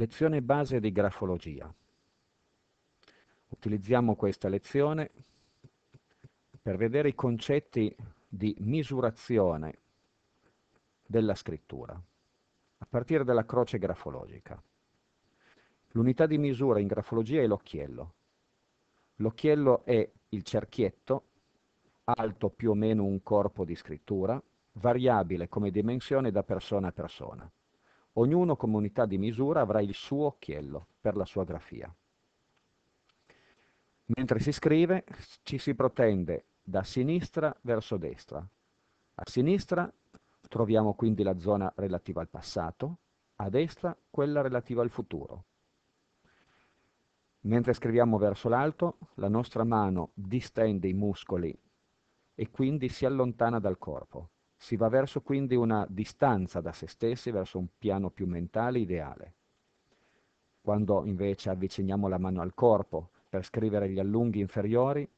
Lezione base di grafologia. Utilizziamo questa lezione per vedere i concetti di misurazione della scrittura, a partire dalla croce grafologica. L'unità di misura in grafologia è l'occhiello. L'occhiello è il cerchietto, alto più o meno un corpo di scrittura, variabile come dimensione da persona a persona. Ognuno come unità di misura avrà il suo occhiello per la sua grafia. Mentre si scrive ci si protende da sinistra verso destra. A sinistra troviamo quindi la zona relativa al passato, a destra quella relativa al futuro. Mentre scriviamo verso l'alto, la nostra mano distende i muscoli e quindi si allontana dal corpo. Si va verso quindi una distanza da se stessi, verso un piano più mentale ideale. Quando invece avviciniamo la mano al corpo per scrivere gli allunghi inferiori,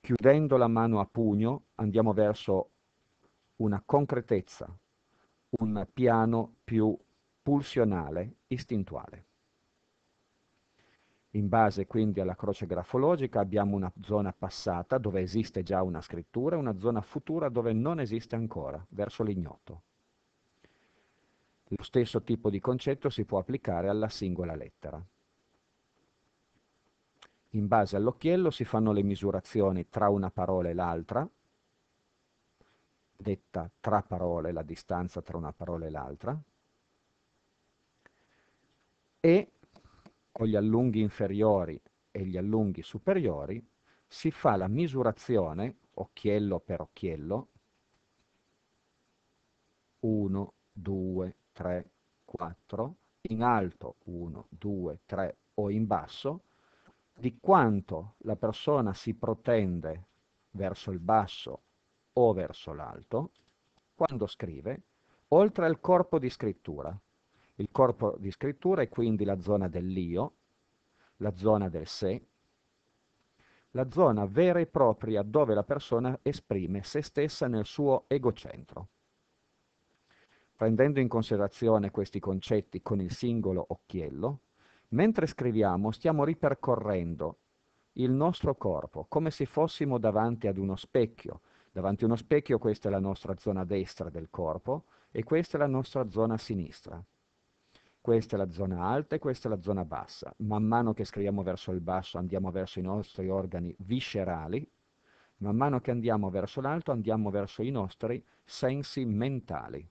chiudendo la mano a pugno andiamo verso una concretezza, un piano più pulsionale, istintuale. In base quindi alla croce grafologica abbiamo una zona passata dove esiste già una scrittura e una zona futura dove non esiste ancora, verso l'ignoto. Lo stesso tipo di concetto si può applicare alla singola lettera. In base all'occhiello si fanno le misurazioni tra una parola e l'altra, detta tra parole, la distanza tra una parola e l'altra, e o gli allunghi inferiori e gli allunghi superiori, si fa la misurazione occhiello per occhiello 1, 2, 3, 4, in alto 1, 2, 3 o in basso, di quanto la persona si protende verso il basso o verso l'alto quando scrive, oltre al corpo di scrittura, il corpo di scrittura è quindi la zona dell'io, la zona del sé, la zona vera e propria dove la persona esprime se stessa nel suo egocentro. Prendendo in considerazione questi concetti con il singolo occhiello, mentre scriviamo stiamo ripercorrendo il nostro corpo come se fossimo davanti ad uno specchio. Davanti a uno specchio questa è la nostra zona destra del corpo e questa è la nostra zona sinistra questa è la zona alta e questa è la zona bassa. Man mano che scriviamo verso il basso andiamo verso i nostri organi viscerali, man mano che andiamo verso l'alto andiamo verso i nostri sensi mentali.